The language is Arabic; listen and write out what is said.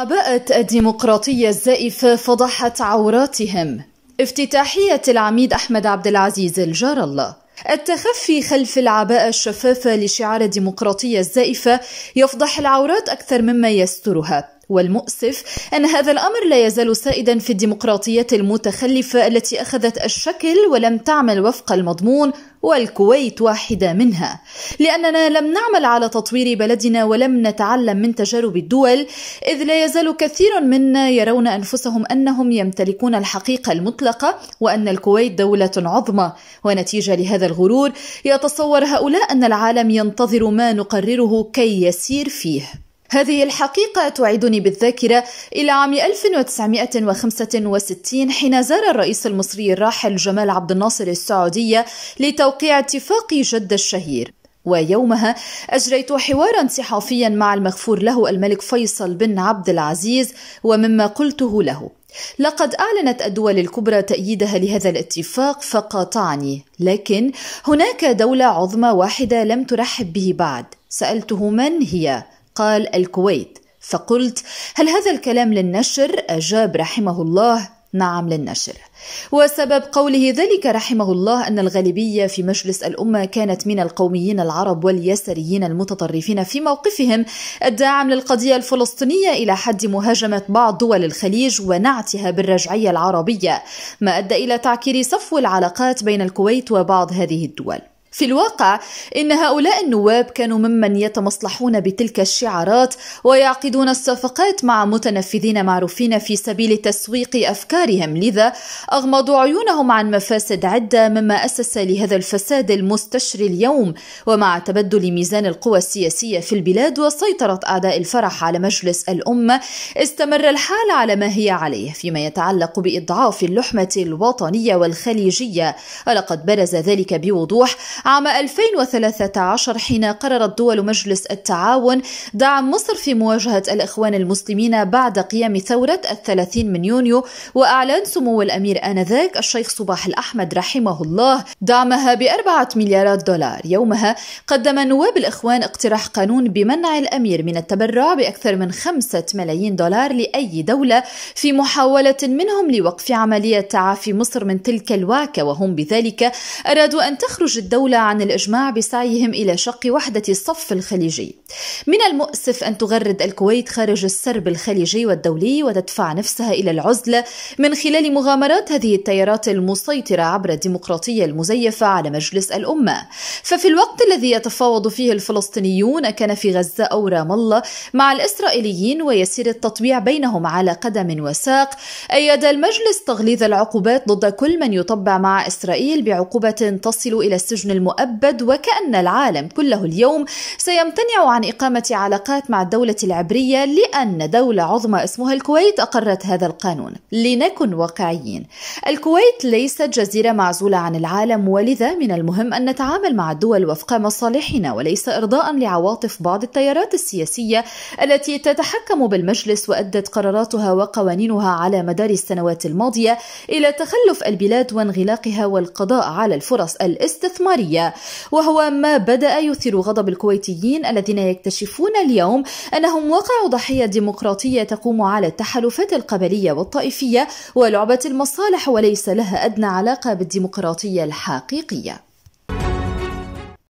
عباءة الديمقراطية الزائفة فضحت عوراتهم افتتاحية العميد أحمد عبد العزيز الجار الله التخفي خلف العباءة الشفافة لشعار الديمقراطية الزائفة يفضح العورات أكثر مما يسترها والمؤسف أن هذا الأمر لا يزال سائدا في الديمقراطيات المتخلفة التي أخذت الشكل ولم تعمل وفق المضمون والكويت واحدة منها لأننا لم نعمل على تطوير بلدنا ولم نتعلم من تجارب الدول إذ لا يزال كثير منا يرون أنفسهم أنهم يمتلكون الحقيقة المطلقة وأن الكويت دولة عظمى ونتيجة لهذا الغرور يتصور هؤلاء أن العالم ينتظر ما نقرره كي يسير فيه هذه الحقيقة تعيدني بالذاكرة إلى عام 1965 حين زار الرئيس المصري الراحل جمال عبد الناصر السعودية لتوقيع اتفاق جد الشهير ويومها أجريت حوارا صحافيا مع المغفور له الملك فيصل بن عبد العزيز ومما قلته له لقد أعلنت الدول الكبرى تأييدها لهذا الاتفاق فقاطعني، لكن هناك دولة عظمى واحدة لم ترحب به بعد، سألته من هي؟ قال الكويت فقلت هل هذا الكلام للنشر اجاب رحمه الله نعم للنشر وسبب قوله ذلك رحمه الله ان الغالبيه في مجلس الامه كانت من القوميين العرب واليساريين المتطرفين في موقفهم الداعم للقضيه الفلسطينيه الى حد مهاجمه بعض دول الخليج ونعتها بالرجعيه العربيه ما ادى الى تعكير صفو العلاقات بين الكويت وبعض هذه الدول في الواقع إن هؤلاء النواب كانوا ممن يتمصلحون بتلك الشعارات ويعقدون الصفقات مع متنفذين معروفين في سبيل تسويق أفكارهم لذا أغمضوا عيونهم عن مفاسد عدة مما أسس لهذا الفساد المستشري اليوم ومع تبدل ميزان القوى السياسية في البلاد وسيطرة أعداء الفرح على مجلس الأمة استمر الحال على ما هي عليه فيما يتعلق بإضعاف اللحمة الوطنية والخليجية ولقد برز ذلك بوضوح عام 2013 حين قررت دول مجلس التعاون دعم مصر في مواجهة الإخوان المسلمين بعد قيام ثورة الثلاثين من يونيو وأعلن سمو الأمير آنذاك الشيخ صباح الأحمد رحمه الله دعمها بأربعة مليارات دولار يومها قدم نواب الإخوان اقتراح قانون بمنع الأمير من التبرع بأكثر من خمسة ملايين دولار لأي دولة في محاولة منهم لوقف عملية تعافي مصر من تلك الوعكة وهم بذلك أرادوا أن تخرج الدولة عن الإجماع بسعيهم إلى شق وحدة الصف الخليجي. من المؤسف أن تغرد الكويت خارج السرب الخليجي والدولي وتدفع نفسها إلى العزلة من خلال مغامرات هذه التيارات المسيطرة عبر الديمقراطية المزيفة على مجلس الأمة. ففي الوقت الذي يتفاوض فيه الفلسطينيون كان في غزة أو رام الله مع الإسرائيليين ويسير التطبيع بينهم على قدم وساق أيد المجلس تغليظ العقوبات ضد كل من يطبع مع إسرائيل بعقوبة تصل إلى السجن المؤقت المؤبد وكأن العالم كله اليوم سيمتنع عن إقامة علاقات مع الدولة العبرية لأن دولة عظمى اسمها الكويت أقرت هذا القانون لنكن واقعيين الكويت ليست جزيرة معزولة عن العالم ولذا من المهم أن نتعامل مع الدول وفق مصالحنا وليس إرضاء لعواطف بعض التيارات السياسية التي تتحكم بالمجلس وأدت قراراتها وقوانينها على مدار السنوات الماضية إلى تخلف البلاد وانغلاقها والقضاء على الفرص الاستثمارية الأمريكية وهو ما بدأ يثير غضب الكويتيين الذين يكتشفون اليوم أنهم وقعوا ضحية ديمقراطية تقوم على التحالفات القبلية والطائفية ولعبة المصالح وليس لها أدنى علاقة بالديمقراطية الحقيقية